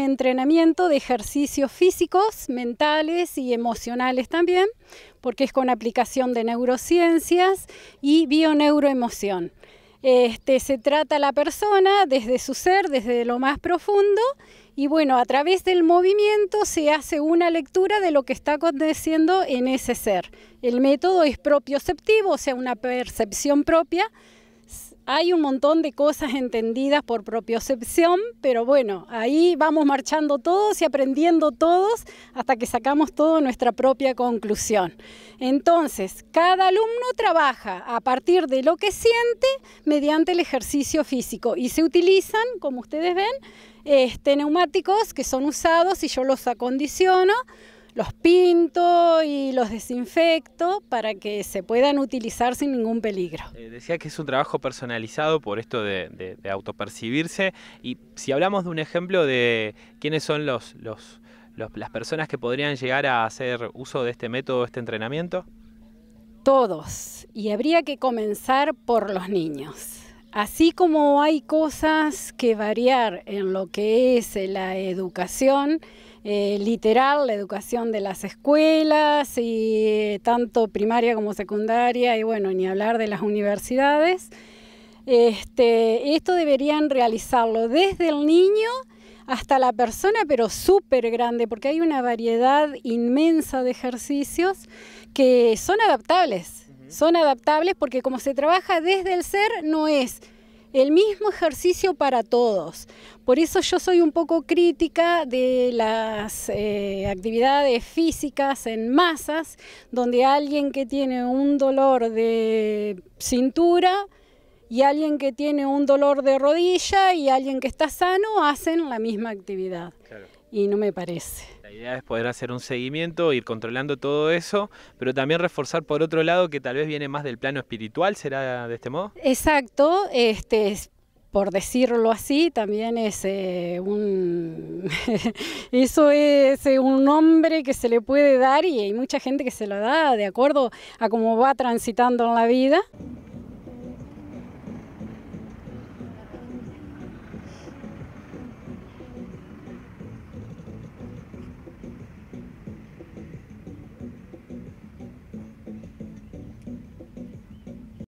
entrenamiento de ejercicios físicos, mentales y emocionales también, porque es con aplicación de neurociencias y bioneuroemoción. Este, se trata a la persona desde su ser, desde lo más profundo, y bueno, a través del movimiento se hace una lectura de lo que está aconteciendo en ese ser. El método es propioceptivo, o sea, una percepción propia hay un montón de cosas entendidas por propiocepción, pero bueno, ahí vamos marchando todos y aprendiendo todos hasta que sacamos toda nuestra propia conclusión. Entonces, cada alumno trabaja a partir de lo que siente mediante el ejercicio físico y se utilizan, como ustedes ven, este, neumáticos que son usados y yo los acondiciono los pinto y los desinfecto para que se puedan utilizar sin ningún peligro. Eh, decía que es un trabajo personalizado por esto de, autopercibirse y si hablamos de un ejemplo de quiénes son las personas que podrían llegar a hacer uso de este método, este entrenamiento. Todos, y habría que comenzar por los niños. Así como hay cosas que variar en lo que es eh, la educación, eh, literal, la educación de las escuelas, y eh, tanto primaria como secundaria, y bueno, ni hablar de las universidades. Este, esto deberían realizarlo desde el niño hasta la persona, pero súper grande, porque hay una variedad inmensa de ejercicios que son adaptables. Son adaptables porque como se trabaja desde el ser, no es el mismo ejercicio para todos. Por eso yo soy un poco crítica de las eh, actividades físicas en masas, donde alguien que tiene un dolor de cintura, y alguien que tiene un dolor de rodilla y alguien que está sano hacen la misma actividad. Y no me parece. La idea es poder hacer un seguimiento, ir controlando todo eso, pero también reforzar por otro lado que tal vez viene más del plano espiritual, ¿será de este modo? Exacto, este, por decirlo así, también es eh, un eso es eh, un nombre que se le puede dar y hay mucha gente que se lo da de acuerdo a cómo va transitando en la vida.